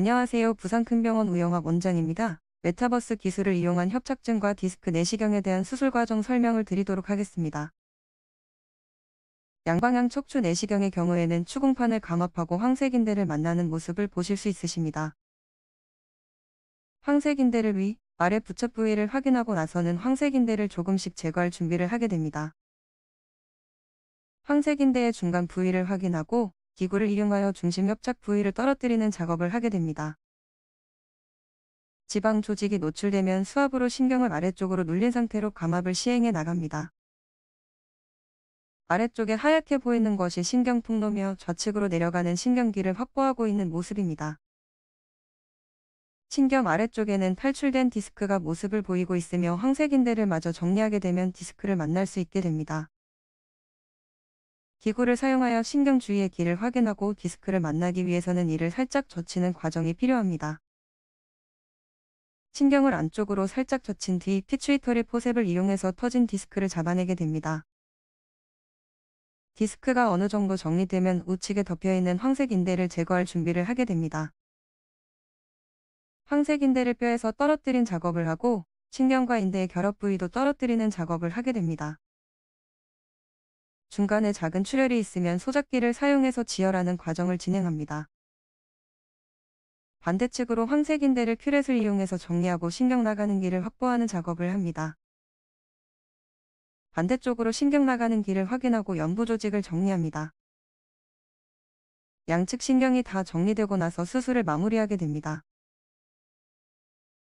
안녕하세요. 부산큰병원 우영학 원장입니다. 메타버스 기술을 이용한 협착증과 디스크 내시경에 대한 수술 과정 설명을 드리도록 하겠습니다. 양방향 척추 내시경의 경우에는 추궁판을 감압하고 황색인대를 만나는 모습을 보실 수 있으십니다. 황색인대를 위, 아래 부첩 부위를 확인하고 나서는 황색인대를 조금씩 제거할 준비를 하게 됩니다. 황색인대의 중간 부위를 확인하고 기구를 이용하여 중심 협착 부위를 떨어뜨리는 작업을 하게 됩니다. 지방 조직이 노출되면 수압으로 신경을 아래쪽으로 눌린 상태로 감압을 시행해 나갑니다. 아래쪽에 하얗게 보이는 것이 신경 통로며 좌측으로 내려가는 신경기를 확보하고 있는 모습입니다. 신경 아래쪽에는 탈출된 디스크가 모습을 보이고 있으며 황색인대를 마저 정리하게 되면 디스크를 만날 수 있게 됩니다. 기구를 사용하여 신경주위의 길을 확인하고 디스크를 만나기 위해서는 이를 살짝 젖히는 과정이 필요합니다. 신경을 안쪽으로 살짝 젖힌 뒤 피추이터리 포셉을 이용해서 터진 디스크를 잡아내게 됩니다. 디스크가 어느 정도 정리되면 우측에 덮여있는 황색 인대를 제거할 준비를 하게 됩니다. 황색 인대를 뼈에서 떨어뜨린 작업을 하고 신경과 인대의 결합 부위도 떨어뜨리는 작업을 하게 됩니다. 중간에 작은 출혈이 있으면 소작기를 사용해서 지혈하는 과정을 진행합니다. 반대측으로 황색인대를 큐렛을 이용해서 정리하고 신경 나가는 길을 확보하는 작업을 합니다. 반대쪽으로 신경 나가는 길을 확인하고 연부 조직을 정리합니다. 양측 신경이 다 정리되고 나서 수술을 마무리하게 됩니다.